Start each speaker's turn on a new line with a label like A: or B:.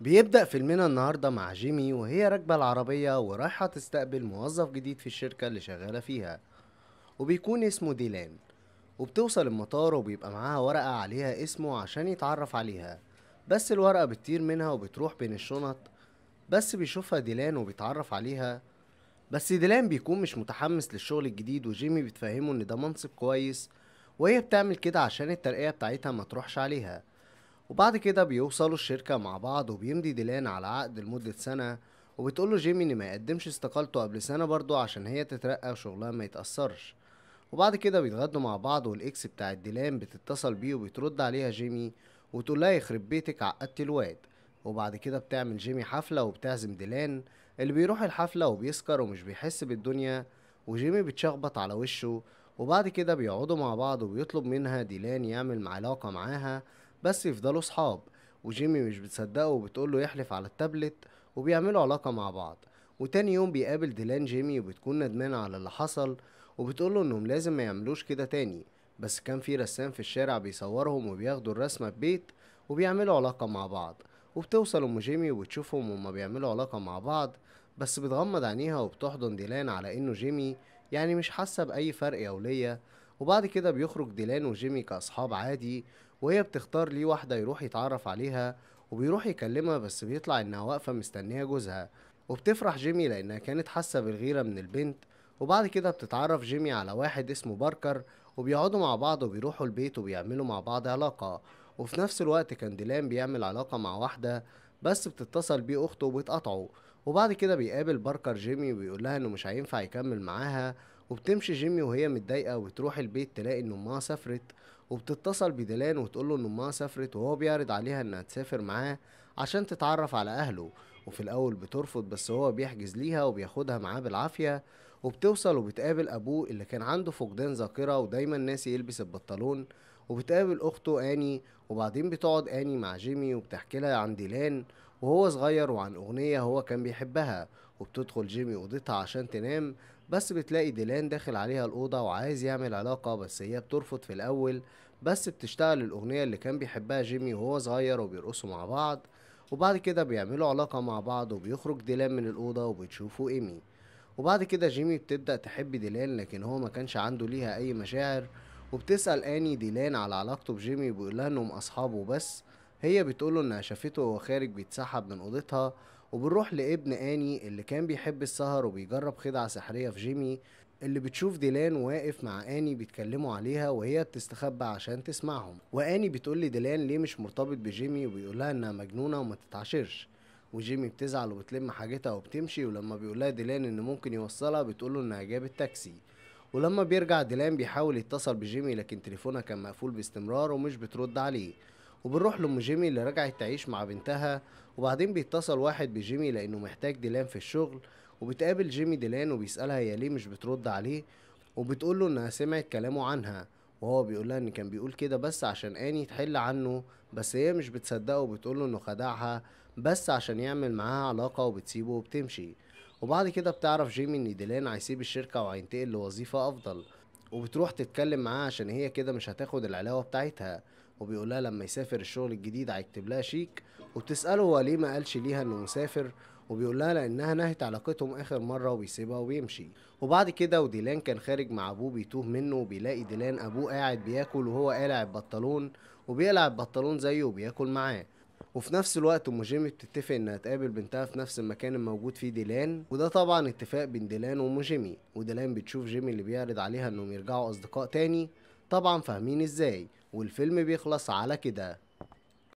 A: بيبدأ فيلمنا النهاردة مع جيمي وهي راكبة العربية ورايحة تستقبل موظف جديد في الشركة اللي شغالة فيها وبيكون اسمه ديلان وبتوصل المطار وبيبقى معاها ورقة عليها اسمه عشان يتعرف عليها بس الورقة بتطير منها وبتروح بين الشنط بس بيشوفها ديلان وبيتعرف عليها بس ديلان بيكون مش متحمس للشغل الجديد وجيمي بتفهمه ان ده منصب كويس وهي بتعمل كده عشان الترقية بتاعتها ما تروحش عليها وبعد كده بيوصلوا الشركة مع بعض وبيمضي ديلان على عقد لمدة سنة وبتقوله جيمي ان ما يقدمش استقالته قبل سنة برضه عشان هي تترقى وشغلها ما يتأثرش وبعد كده بيتغدوا مع بعض والاكس بتاع ديلان بتتصل بيه وبترد عليها جيمي وتقول لها يخرب بيتك عقدت الواد وبعد كده بتعمل جيمي حفلة وبتعزم ديلان اللي بيروح الحفلة وبيسكر ومش بيحس بالدنيا وجيمي بتشخبط على وشه وبعد كده بيقعدوا مع بعض وبيطلب منها ديلان يعمل علاقة معاها بس يفضلوا صحاب وجيمي مش بتصدقه وبتقول له يحلف على التابلت وبيعملوا علاقة مع بعض وتاني يوم بيقابل ديلان جيمي وبتكون ندمانة على اللي حصل وبتقوله انهم لازم ما يعملوش كده تاني بس كان في رسام في الشارع بيصورهم وبياخدوا الرسمة ببيت وبيعملوا علاقة مع بعض وبتوصل ام جيمي وبتشوفهم وما بيعملوا علاقة مع بعض بس بتغمض عينيها وبتحضن ديلان على انه جيمي يعني مش حاسة بأي فرق يا وليا وبعد كده بيخرج ديلان وجيمي كأصحاب عادي وهي بتختار ليه واحدة يروح يتعرف عليها وبيروح يكلمها بس بيطلع انها واقفة مستنية جوزها وبتفرح جيمي لانها كانت حاسة بالغيرة من البنت وبعد كده بتتعرف جيمي على واحد اسمه باركر وبيقعدوا مع بعض وبيروحوا البيت وبيعملوا مع بعض علاقة وفي نفس الوقت كان ديلان بيعمل علاقة مع واحدة بس بتتصل بيه أخته وبتقطعه وبعد كده بيقابل باركر جيمي وبيقول لها إنه مش هينفع يكمل معاها وبتمشي جيمي وهي متضايقة وبتروح البيت تلاقي إن أمها سافرت وبتتصل بدلان وتقوله ان امها سافرت وهو بيعرض عليها انها تسافر معاه عشان تتعرف على اهله وفي الاول بترفض بس هو بيحجز ليها وبياخدها معاه بالعافيه وبتوصل وبتقابل ابوه اللي كان عنده فقدان ذاكره ودايما ناسي يلبس البنطلون وبتقابل اخته اني وبعدين بتقعد اني مع جيمي وبتحكي لها عن ديلان وهو صغير وعن اغنيه هو كان بيحبها وبتدخل جيمي اوضتها عشان تنام بس بتلاقي ديلان داخل عليها الأوضة وعايز يعمل علاقة بس هي بترفض في الأول بس بتشتغل الأغنية اللي كان بيحبها جيمي وهو صغير وبيرقصوا مع بعض وبعد كده بيعملوا علاقة مع بعض وبيخرج ديلان من الأوضة وبتشوفه إيمي وبعد كده جيمي بتبدأ تحب ديلان لكن هو ما كانش عنده ليها أي مشاعر وبتسأل آني ديلان على علاقته بجيمي وبيقولها إنهم أصحابه بس هي بتقوله انها شافته وهو خارج بيتسحب من اوضتها وبنروح لابن اني اللي كان بيحب السهر وبيجرب خدعه سحريه في جيمي اللي بتشوف ديلان واقف مع اني بيتكلموا عليها وهي بتستخبى عشان تسمعهم واني بتقول ديلان ليه مش مرتبط بجيمي وبيقولها انها مجنونه وما تتعشرش وجيمي بتزعل وبتلم حاجتها وبتمشي ولما بيقولها ديلان ان ممكن يوصلها بتقوله انها جابت تاكسي ولما بيرجع ديلان بيحاول يتصل بجيمي لكن تليفونها كان مقفول باستمرار ومش بترد عليه وبنروح لأم جيمي اللي رجعت تعيش مع بنتها وبعدين بيتصل واحد بجيمي لأنه محتاج ديلان في الشغل وبتقابل جيمي ديلان وبيسألها هي ليه مش بترد عليه وبتقول له إنها سمعت كلامه عنها وهو بيقولها إن كان بيقول كده بس عشان أني تحل عنه بس هي مش بتصدقه وبتقول له إنه خدعها بس عشان يعمل معاها علاقة وبتسيبه وبتمشي وبعد كده بتعرف جيمي إن ديلان هيسيب الشركة وهينتقل لوظيفة أفضل وبتروح تتكلم معاه عشان هي كده مش هتاخد العلاوة بتاعتها وبيقولها لما يسافر الشغل الجديد هيكتب لها شيك وبتساله هو ليه ما قالش ليها انه مسافر وبيقولها لانها نهت علاقتهم اخر مره وبيسيبها وبيمشي وبعد كده وديلان كان خارج مع ابوه بيتوه منه وبيلاقي ديلان ابوه قاعد بياكل وهو قالع البطلون وبيقلع بطلون زيه وبياكل معاه وفي نفس الوقت ام جيمي بتتفق انها تقابل بنتها في نفس المكان الموجود فيه ديلان وده طبعا اتفاق بين ديلان وام جيمي وديلان بتشوف جيمي اللي بيعرض عليها انهم يرجعوا اصدقاء تاني طبعا فاهمين ازاي والفيلم بيخلص على كده